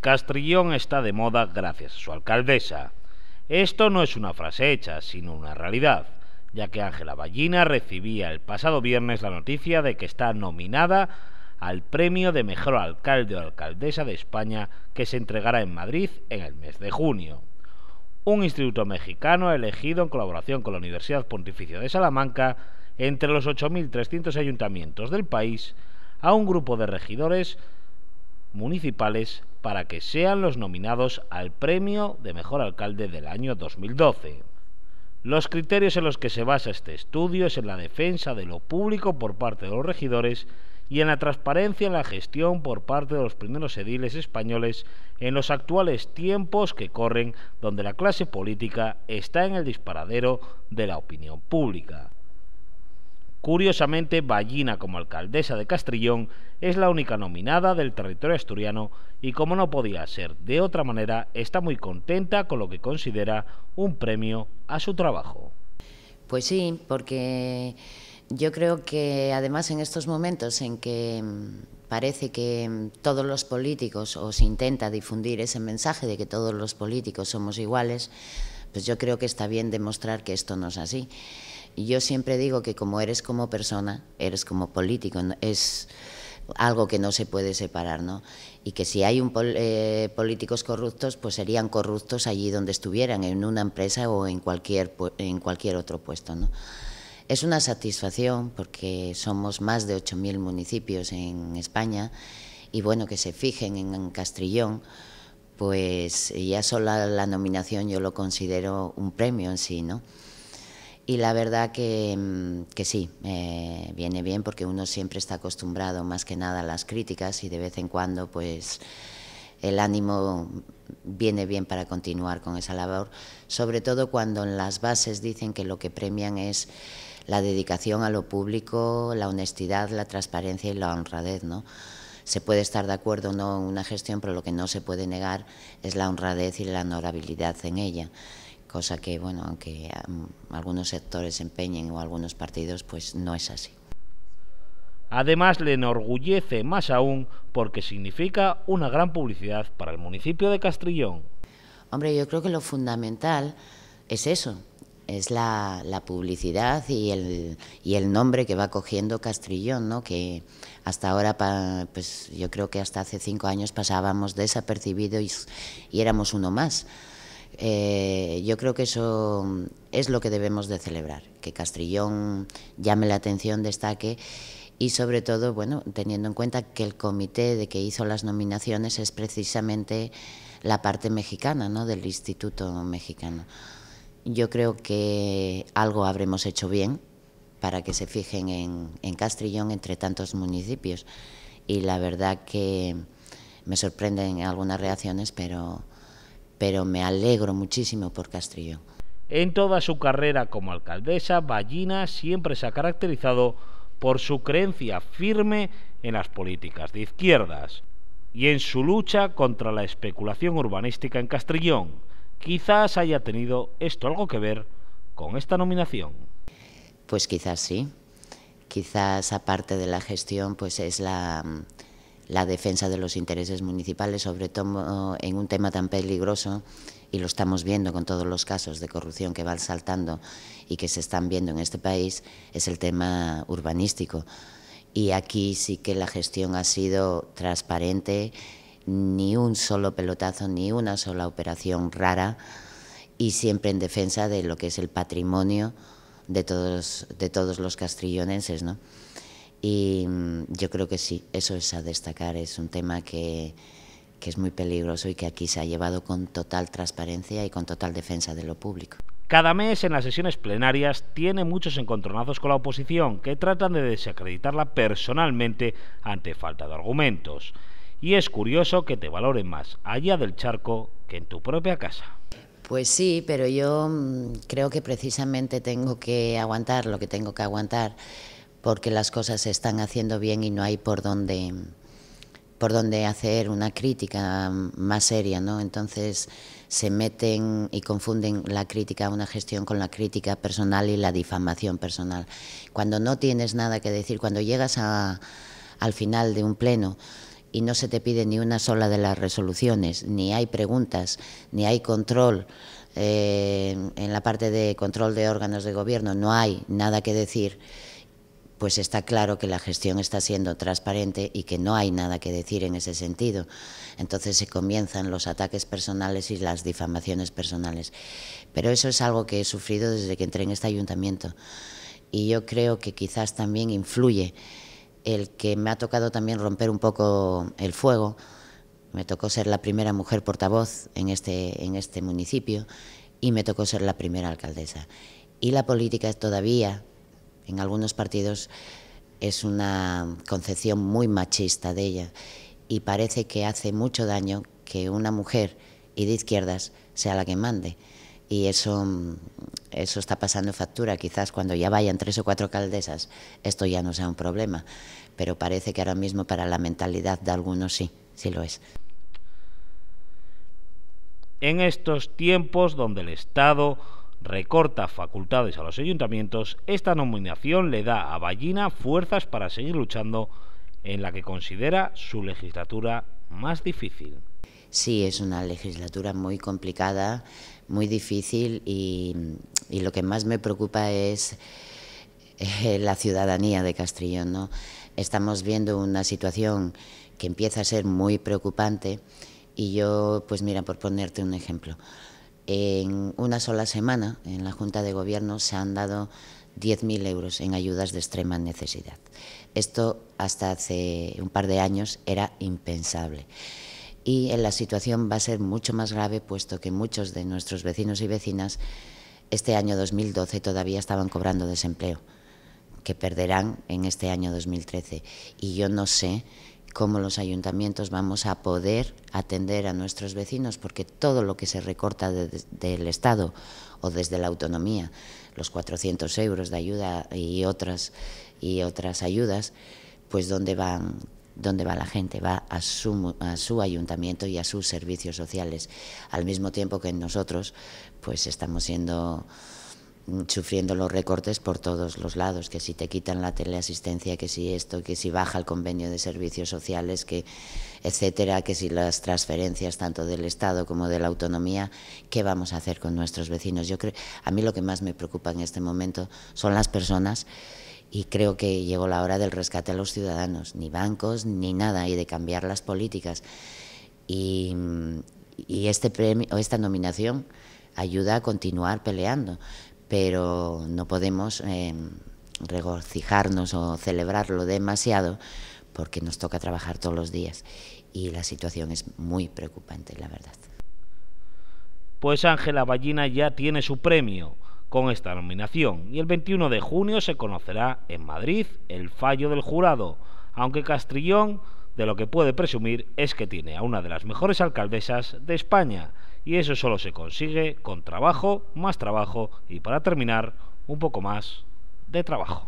Castrillón está de moda gracias a su alcaldesa. Esto no es una frase hecha, sino una realidad, ya que Ángela Ballina recibía el pasado viernes la noticia de que está nominada al premio de mejor alcalde o alcaldesa de España que se entregará en Madrid en el mes de junio. Un instituto mexicano elegido en colaboración con la Universidad Pontificia de Salamanca entre los 8.300 ayuntamientos del país a un grupo de regidores municipales para que sean los nominados al premio de mejor alcalde del año 2012. Los criterios en los que se basa este estudio es en la defensa de lo público por parte de los regidores y en la transparencia en la gestión por parte de los primeros ediles españoles en los actuales tiempos que corren donde la clase política está en el disparadero de la opinión pública. Curiosamente, Ballina como alcaldesa de Castrillón es la única nominada del territorio asturiano y como no podía ser de otra manera, está muy contenta con lo que considera un premio a su trabajo. Pues sí, porque yo creo que además en estos momentos en que mm, parece que mm, todos los políticos o se intenta difundir ese mensaje de que todos los políticos somos iguales, pues yo creo que está bien demostrar que esto no es así yo siempre digo que como eres como persona, eres como político, es algo que no se puede separar, ¿no? Y que si hay un eh, políticos corruptos, pues serían corruptos allí donde estuvieran, en una empresa o en cualquier, en cualquier otro puesto, ¿no? Es una satisfacción porque somos más de 8.000 municipios en España y bueno, que se fijen en Castrillón, pues ya solo la nominación yo lo considero un premio en sí, ¿no? Y la verdad que, mm, sí, viene bien porque uno siempre está acostumbrado más que nada a las críticas y de vez en cuando pues el ánimo viene bien para continuar con esa labor, sobre todo cuando en las bases dicen que lo que premian es la dedicación a lo público, la honestidad, la transparencia y la honradez, ¿no? se puede estar de acuerdo o no en una gestión, pero lo que no se puede negar es la honradez y la honorabilidad en ella cosa que, bueno, aunque um, algunos sectores empeñen o algunos partidos, pues no es así. Además, le enorgullece más aún porque significa una gran publicidad para el municipio de Castrillón. Hombre, yo creo que lo fundamental es eso, es la, publicidad y el, nombre que va cogiendo Castrillón, ¿no? que hasta ahora, pues yo creo que hasta hace cinco años pasábamos desapercibidos y éramos uno más. Eh, yo creo que eso es lo que debemos de celebrar, que Castrillón llame la atención, destaque y sobre todo, bueno, teniendo en cuenta que el comité de que hizo las nominaciones es precisamente la parte mexicana, ¿no? Del Instituto Mexicano. Yo creo que algo habremos hecho bien para que se fijen en, en Castrillón entre tantos municipios y la verdad que me sorprenden algunas reacciones, pero pero me alegro muchísimo por Castrillón. En toda su carrera como alcaldesa, Ballina siempre se ha caracterizado por su creencia firme en las políticas de izquierdas y en su lucha contra la especulación urbanística en Castrillón. Quizás haya tenido esto algo que ver con esta nominación. Pues quizás sí. Quizás aparte de la gestión, pues es la mm, la defensa de los intereses municipales, sobre todo eh, en un tema tan peligroso, y lo estamos viendo con todos los casos de corrupción que van saltando y que se están viendo en este país, es el tema urbanístico. Y aquí sí que la gestión ha sido transparente, ni un solo pelotazo, ni una sola operación rara, y siempre en defensa de lo que es el patrimonio de todos, los castrillonenses, ¿no? Y mm, yo creo que sí, eso es a destacar, es un tema que, que es muy peligroso y que aquí se ha llevado con total transparencia y con total defensa de lo público. Cada mes en las sesiones plenarias tiene muchos encontronazos con la oposición que tratan de desacreditarla personalmente ante falta de argumentos. Y es curioso que te valoren más allá del charco que en tu propia casa. Pues sí, pero yo mm, creo que precisamente tengo que aguantar lo que tengo que aguantar porque las cosas se están haciendo bien y no hay por dónde por donde hacer una crítica más seria, ¿no? Entonces se meten y confunden la crítica a una gestión con la crítica personal y la difamación personal. Cuando no tienes nada que decir, cuando llegas a, al final de un pleno y no se te pide ni una sola de las resoluciones, ni hay preguntas, ni hay control, eh, en la parte de control de órganos de gobierno no hay nada que decir pues está claro que la gestión está siendo transparente y que no hay nada que decir en ese sentido. Entonces se comienzan los ataques personales y las difamaciones personales. Pero eso es algo que he sufrido desde que entré en este ayuntamiento y yo creo que quizás también influye el que me ha tocado también romper un poco el fuego. Me tocó ser la primera mujer portavoz en este, en este municipio y me tocó ser la primera alcaldesa. Y la política todavía en algunos partidos es una concepción muy machista de ella y parece que hace mucho daño que una mujer y de izquierdas sea la que mande. Y eso, eso está pasando factura. Quizás cuando ya vayan tres o cuatro caldesas esto ya no sea un problema. Pero parece que ahora mismo para la mentalidad de algunos sí, sí lo es. En estos tiempos donde el Estado recorta facultades a los ayuntamientos, esta nominación le da a Ballina fuerzas para seguir luchando en la que considera su legislatura más difícil. Sí, es una legislatura muy complicada, muy difícil y, lo que más me preocupa es eh, la ciudadanía de Castrillón. ¿no? Estamos viendo una situación que empieza a ser muy preocupante y yo, pues mira, por ponerte un ejemplo, en una sola semana, en la Junta de Gobierno, se han dado 10.000 euros en ayudas de extrema necesidad. Esto hasta hace un par de años era impensable. Y la situación va a ser mucho más grave, puesto que muchos de nuestros vecinos y vecinas este año 2012 todavía estaban cobrando desempleo, que perderán en este año 2013. Y yo no sé cómo los ayuntamientos vamos a poder atender a nuestros vecinos, porque todo lo que se recorta desde Estado o desde la autonomía, los 400 euros de ayuda y otras, y otras ayudas, pues dónde van dónde va la gente, va a su, a su ayuntamiento y a sus servicios sociales, al mismo tiempo que nosotros pues estamos siendo sufriendo los recortes por todos los lados, que si te quitan la teleasistencia, que si esto, que si baja el convenio de servicios sociales, que etcétera, que si las transferencias tanto del Estado como de la autonomía, ¿qué vamos a hacer con nuestros vecinos? Yo creo, a mí lo que más me preocupa en este momento son las personas y creo que llegó la hora del rescate a los ciudadanos, ni bancos ni nada y de cambiar las políticas. Y, este premio o esta nominación ayuda a continuar peleando pero no podemos eh, regocijarnos o celebrarlo demasiado porque nos toca trabajar todos los días y la situación es muy preocupante, la verdad. Pues Ángela Ballina ya tiene su premio con esta nominación y el 21 de junio se conocerá en Madrid el fallo del jurado, aunque Castrillón de lo que puede presumir es que tiene a una de las mejores alcaldesas de España y eso solo se consigue con trabajo, más trabajo y para terminar, un poco más de trabajo.